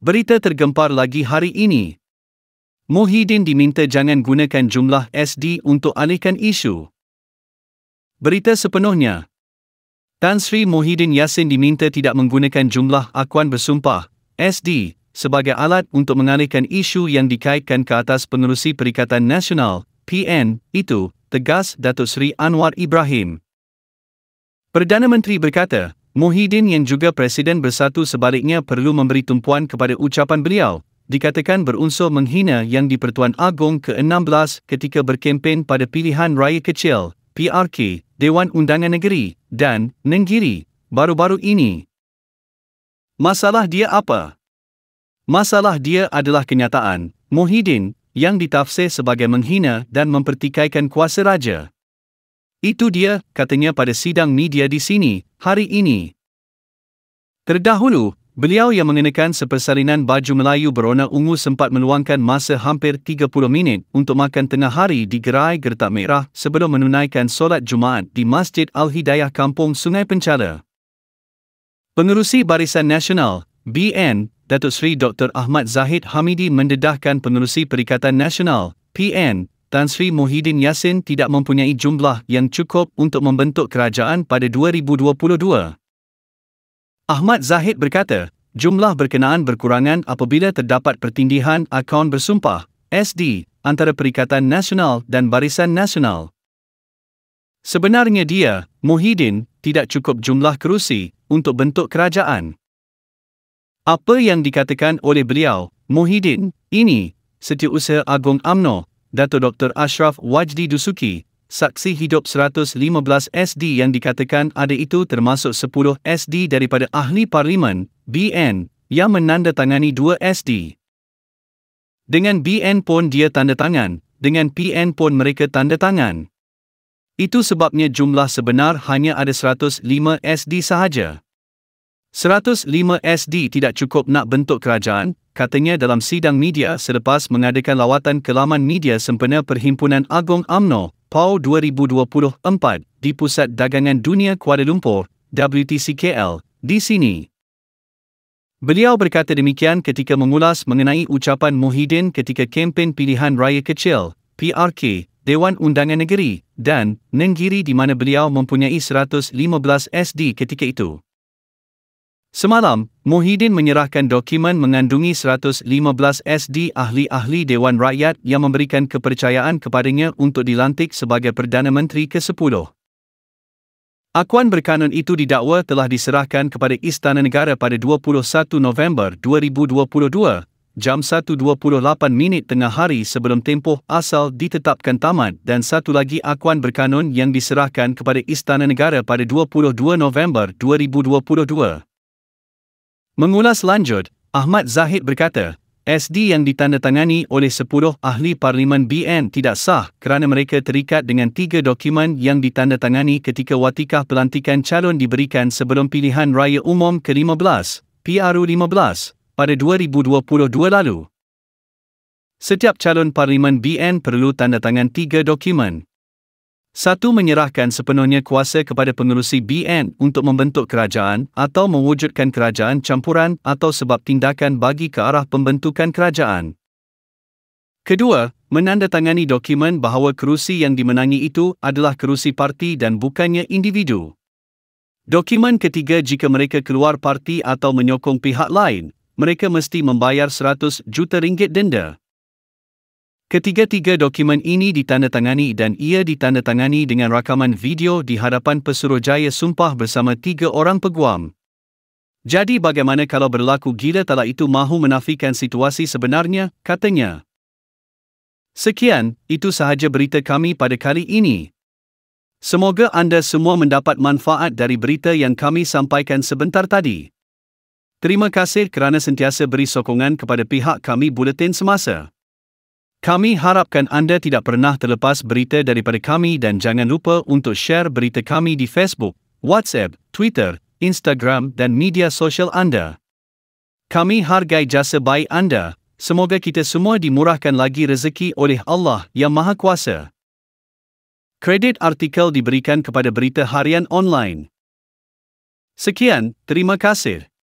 Berita tergempar lagi hari ini. Muhyiddin diminta jangan gunakan jumlah SD untuk alihkan isu. Berita sepenuhnya. Tan Sri Muhyiddin Yassin diminta tidak menggunakan jumlah akuan bersumpah, SD, sebagai alat untuk mengalihkan isu yang dikaitkan ke atas pengurusi Perikatan Nasional, PN, itu, tegas Datuk Sri Anwar Ibrahim. Perdana Menteri berkata, Mohidin yang juga Presiden Bersatu sebaliknya perlu memberi tumpuan kepada ucapan beliau, dikatakan berunsur menghina yang di-Pertuan Agong ke-16 ketika berkempen pada pilihan raya kecil, PRK, Dewan Undangan Negeri, dan Nenggiri, baru-baru ini. Masalah dia apa? Masalah dia adalah kenyataan, Mohidin, yang ditafsir sebagai menghina dan mempertikaikan kuasa raja. Itu dia, katanya pada sidang media di sini, hari ini. Terdahulu, beliau yang mengenakan sepersalinan baju Melayu berona ungu sempat meluangkan masa hampir 30 minit untuk makan tengah hari di gerai gertak merah sebelum menunaikan solat Jumaat di Masjid Al-Hidayah Kampung Sungai Pencara. Pengerusi Barisan Nasional, BN, Datuk Seri Dr. Ahmad Zahid Hamidi mendedahkan pengerusi Perikatan Nasional, PN, Tan Sri Muhyiddin Yassin tidak mempunyai jumlah yang cukup untuk membentuk kerajaan pada 2022. Ahmad Zahid berkata, jumlah berkenaan berkurangan apabila terdapat pertindihan akaun bersumpah, SD, antara Perikatan Nasional dan Barisan Nasional. Sebenarnya dia, Muhyiddin, tidak cukup jumlah kerusi untuk bentuk kerajaan. Apa yang dikatakan oleh beliau, Muhyiddin, ini, setiausaha Agong AMNO, Dato Dr. Ashraf Wajdi Dusuki, saksi hidup 115 SD yang dikatakan ada itu termasuk 10 SD daripada Ahli Parlimen, BN, yang menandatangani 2 SD. Dengan BN pun dia tanda tangan, dengan PN pun mereka tanda tangan. Itu sebabnya jumlah sebenar hanya ada 105 SD sahaja. 105 SD tidak cukup nak bentuk kerajaan, katanya dalam sidang media selepas mengadakan lawatan ke laman media sempena Perhimpunan Agong AMNO, PAU 2024, di Pusat Dagangan Dunia Kuala Lumpur, WTCKL, di sini. Beliau berkata demikian ketika mengulas mengenai ucapan Muhyiddin ketika kempen pilihan raya kecil, PRK, Dewan Undangan Negeri, dan Nenggiri di mana beliau mempunyai 115 SD ketika itu. Semalam, Muhyiddin menyerahkan dokumen mengandungi 115 SD ahli-ahli Dewan Rakyat yang memberikan kepercayaan kepadanya untuk dilantik sebagai Perdana Menteri ke-10. Akuan berkanun itu didakwa telah diserahkan kepada Istana Negara pada 21 November 2022, jam 1.28 minit tengah hari sebelum tempoh asal ditetapkan tamat dan satu lagi akuan berkanun yang diserahkan kepada Istana Negara pada 22 November 2022. Mengulas lanjut, Ahmad Zahid berkata, SD yang ditandatangani oleh 10 ahli parlimen BN tidak sah kerana mereka terikat dengan tiga dokumen yang ditandatangani ketika watikah pelantikan calon diberikan sebelum pilihan raya umum ke-15, PRU-15, pada 2022 lalu. Setiap calon parlimen BN perlu tanda tangan tiga dokumen, satu menyerahkan sepenuhnya kuasa kepada pengurusi BN untuk membentuk kerajaan atau mewujudkan kerajaan campuran atau sebab tindakan bagi ke arah pembentukan kerajaan. Kedua, menandatangani dokumen bahawa kerusi yang dimenangi itu adalah kerusi parti dan bukannya individu. Dokumen ketiga jika mereka keluar parti atau menyokong pihak lain, mereka mesti membayar 100 juta ringgit denda. Ketiga-tiga dokumen ini ditandatangani dan ia ditandatangani dengan rakaman video di hadapan Pesuruhjaya Sumpah bersama tiga orang peguam. Jadi bagaimana kalau berlaku gila talak itu mahu menafikan situasi sebenarnya, katanya. Sekian, itu sahaja berita kami pada kali ini. Semoga anda semua mendapat manfaat dari berita yang kami sampaikan sebentar tadi. Terima kasih kerana sentiasa beri sokongan kepada pihak kami buletin semasa. Kami harapkan anda tidak pernah terlepas berita daripada kami dan jangan lupa untuk share berita kami di Facebook, WhatsApp, Twitter, Instagram dan media sosial anda. Kami hargai jasa baik anda. Semoga kita semua dimurahkan lagi rezeki oleh Allah yang Maha Kuasa. Kredit artikel diberikan kepada berita harian online. Sekian, terima kasih.